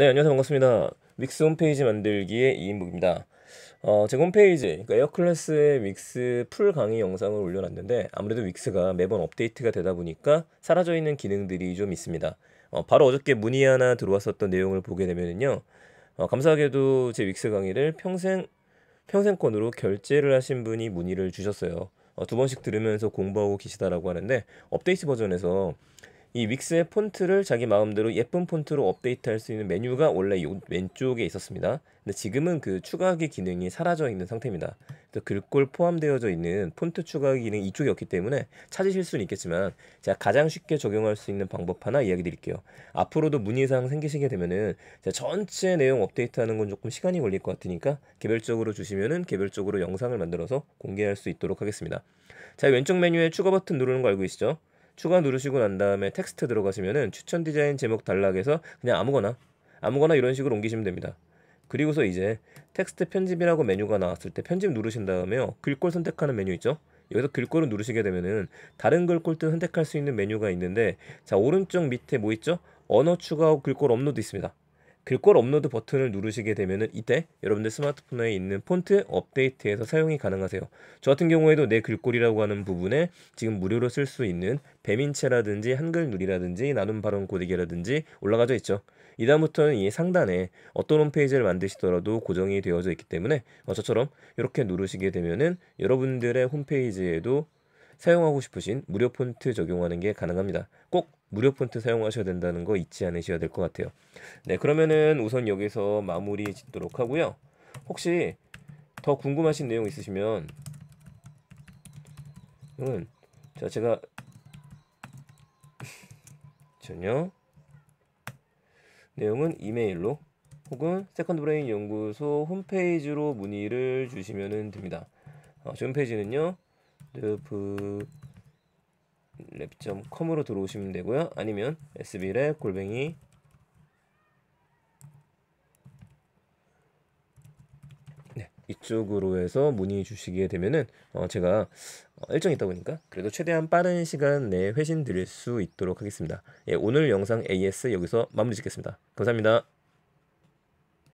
네, 안녕하세요. 반갑습니다. 믹스 홈페이지 만들기의 이인복입니다. 어, 제 홈페이지, 그러니까 에어클래스의 믹스 풀 강의 영상을 올려놨는데 아무래도 믹스가 매번 업데이트가 되다 보니까 사라져 있는 기능들이 좀 있습니다. 어, 바로 어저께 문의 하나 들어왔었던 내용을 보게 되면요. 어, 감사하게도 제 믹스 강의를 평생, 평생권으로 결제를 하신 분이 문의를 주셨어요. 어, 두 번씩 들으면서 공부하고 계시다라고 하는데 업데이트 버전에서 이믹스의 폰트를 자기 마음대로 예쁜 폰트로 업데이트할 수 있는 메뉴가 원래 요 왼쪽에 있었습니다. 근데 지금은 그 추가하기 기능이 사라져 있는 상태입니다. 그 글꼴 포함되어져 있는 폰트 추가 기능 이쪽이 없기 때문에 찾으실 수는 있겠지만 제가 가장 쉽게 적용할 수 있는 방법 하나 이야기 드릴게요. 앞으로도 문의사항 생기시게 되면은 전체 내용 업데이트하는 건 조금 시간이 걸릴 것 같으니까 개별적으로 주시면은 개별적으로 영상을 만들어서 공개할 수 있도록 하겠습니다. 자 왼쪽 메뉴에 추가 버튼 누르는 거 알고 계시죠? 추가 누르시고 난 다음에 텍스트 들어가시면은 추천 디자인 제목 단락에서 그냥 아무거나 아무거나 이런 식으로 옮기시면 됩니다. 그리고서 이제 텍스트 편집이라고 메뉴가 나왔을 때 편집 누르신 다음에요. 글꼴 선택하는 메뉴 있죠? 여기서 글꼴을 누르시게 되면은 다른 글꼴도 선택할 수 있는 메뉴가 있는데 자 오른쪽 밑에 뭐 있죠? 언어 추가 후 글꼴 업로드 있습니다. 글꼴 업로드 버튼을 누르시게 되면 이때 여러분들 스마트폰에 있는 폰트 업데이트에서 사용이 가능하세요. 저 같은 경우에도 내 글꼴이라고 하는 부분에 지금 무료로 쓸 수 있는 배민체라든지 한글 누리라든지 나눔 발언 고데기라든지 올라가져 있죠. 이다음부터는 이 상단에 어떤 홈페이지를 만드시더라도 고정이 되어져 있기 때문에 어, 저처럼 이렇게 누르시게 되면 여러분들의 홈페이지에도 사용하고 싶으신 무료 폰트 적용하는 게 가능합니다. 꼭 무료 폰트 사용하셔야 된다는 거 잊지 않으셔야 될 것 같아요. 네, 그러면은 우선 여기서 마무리 짓도록 하고요. 혹시 더 궁금하신 내용 있으시면 이건 자 제가 전혀 내용은 이메일로 혹은 세컨드 브레인 연구소 홈페이지로 문의를 주시면 됩니다. 어, 홈페이지는요. 드프 랩.com으로 들어오시면 되고요. 아니면 sb랩 골뱅이 네, 이쪽으로 해서 문의 주시게 되면은 어, 제가 어, 일정이 있다 보니까 그래도 최대한 빠른 시간 내에 회신 드릴 수 있도록 하겠습니다. 예, 오늘 영상 AS 여기서 마무리 짓겠습니다. 감사합니다.